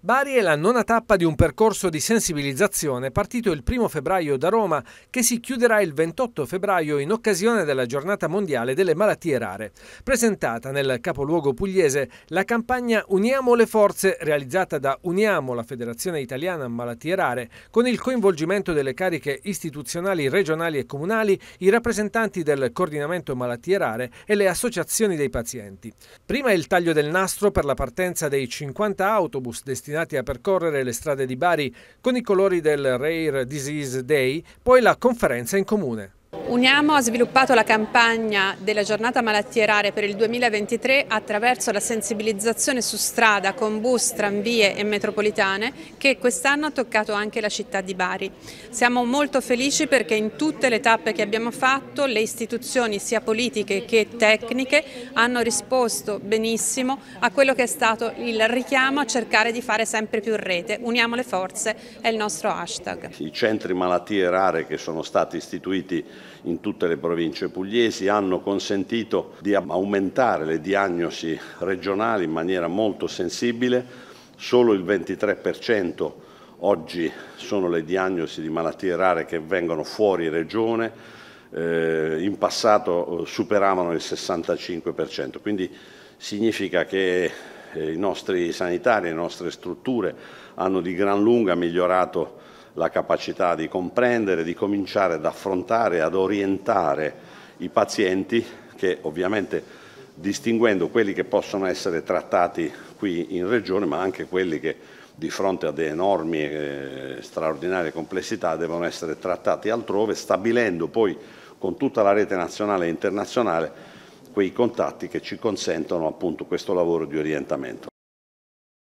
Bari è la nona tappa di un percorso di sensibilizzazione partito il 1 febbraio da Roma che si chiuderà il 28 febbraio in occasione della giornata mondiale delle malattie rare. Presentata nel capoluogo pugliese la campagna Uniamo le forze realizzata da Uniamo, la Federazione Italiana Malattie Rare, con il coinvolgimento delle cariche istituzionali regionali e comunali, i rappresentanti del coordinamento malattie rare e le associazioni dei pazienti. Prima il taglio del nastro per la partenza dei 50 autobus destinati destinati a percorrere le strade di Bari con i colori del Rare Disease Day, poi la conferenza in comune. Uniamo ha sviluppato la campagna della giornata malattie rare per il 2023 attraverso la sensibilizzazione su strada con bus, tranvie e metropolitane che quest'anno ha toccato anche la città di Bari. Siamo molto felici perché in tutte le tappe che abbiamo fatto le istituzioni sia politiche che tecniche hanno risposto benissimo a quello che è stato il richiamo a cercare di fare sempre più rete. Uniamo le forze è il nostro hashtag. I centri malattie rare che sono stati istituiti in tutte le province pugliesi hanno consentito di aumentare le diagnosi regionali in maniera molto sensibile, solo il 23% oggi sono le diagnosi di malattie rare che vengono fuori regione, eh, in passato eh, superavano il 65%, quindi significa che eh, i nostri sanitari, le nostre strutture hanno di gran lunga migliorato la capacità di comprendere, di cominciare ad affrontare, ad orientare i pazienti che ovviamente distinguendo quelli che possono essere trattati qui in Regione ma anche quelli che di fronte ad enormi e eh, straordinarie complessità devono essere trattati altrove, stabilendo poi con tutta la rete nazionale e internazionale quei contatti che ci consentono appunto questo lavoro di orientamento.